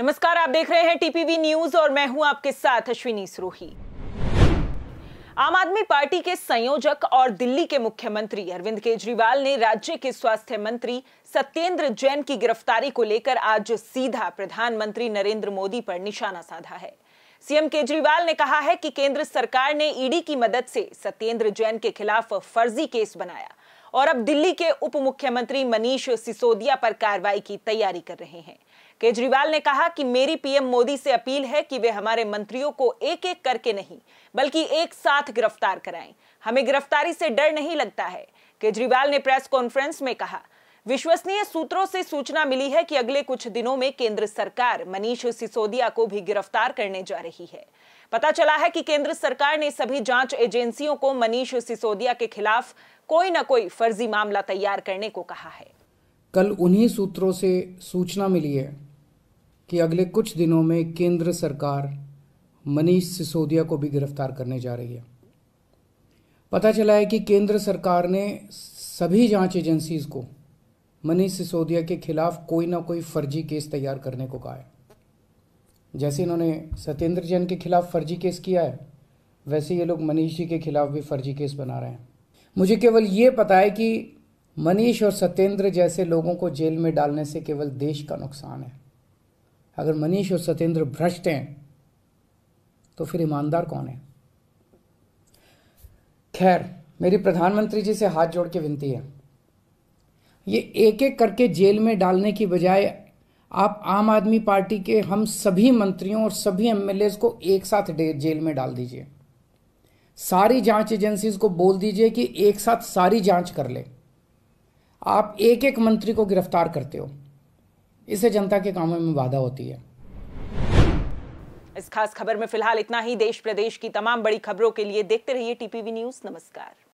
नमस्कार आप देख रहे हैं टीपीवी न्यूज और मैं हूं आपके साथ अश्विनी सरोही आम आदमी पार्टी के संयोजक और दिल्ली के मुख्यमंत्री अरविंद केजरीवाल ने राज्य के स्वास्थ्य मंत्री सत्येंद्र जैन की गिरफ्तारी को लेकर आज सीधा प्रधानमंत्री नरेंद्र मोदी पर निशाना साधा है सीएम केजरीवाल ने कहा है कि केंद्र सरकार ने ईडी की मदद से सत्येंद्र जैन के खिलाफ फर्जी केस बनाया और अब दिल्ली के उप मुख्यमंत्री मनीष सिसोदिया पर कार्रवाई की तैयारी कर रहे हैं केजरीवाल ने कहा कि मेरी पीएम मोदी से अपील है कि वे हमारे मंत्रियों को एक एक करके नहीं बल्कि एक साथ गिरफ्तार कराएं हमें गिरफ्तारी से डर नहीं लगता है केजरीवाल ने प्रेस कॉन्फ्रेंस में कहा विश्वसनीय सूत्रों से सूचना मिली है कि अगले कुछ दिनों में केंद्र सरकार मनीष सिसोदिया को भी गिरफ्तार करने जा रही है पता चला है कि केंद्र सरकार ने सभी जांच एजेंसियों को मनीष सिसोदिया के खिलाफ कोई न कोई फर्जी मामला तैयार करने को कहा है कल उन्हीं सूत्रों से सूचना मिली है कि अगले कुछ दिनों में केंद्र सरकार मनीष सिसोदिया को भी गिरफ्तार करने जा रही है पता चला है कि केंद्र सरकार ने सभी जांच एजेंसीज को मनीष सिसोदिया के खिलाफ कोई ना कोई फर्जी केस तैयार करने को कहा है जैसे इन्होंने सत्येंद्र जैन के खिलाफ फर्जी केस किया है वैसे ये लोग मनीष जी के खिलाफ भी फर्जी केस बना रहे हैं मुझे केवल ये पता है कि मनीष और सत्येंद्र जैसे लोगों को जेल में डालने से केवल देश का नुकसान है अगर मनीष और सत्येंद्र भ्रष्ट हैं तो फिर ईमानदार कौन है खैर मेरी प्रधानमंत्री जी से हाथ जोड़ के विनती है ये एक एक करके जेल में डालने की बजाय आप आम आदमी पार्टी के हम सभी मंत्रियों और सभी एम को एक साथ जेल में डाल दीजिए सारी जांच एजेंसीज को बोल दीजिए कि एक साथ सारी जांच कर ले आप एक एक मंत्री को गिरफ्तार करते हो इसे जनता के कामों में बाधा होती है इस खास खबर में फिलहाल इतना ही देश प्रदेश की तमाम बड़ी खबरों के लिए देखते रहिए टीपीवी न्यूज नमस्कार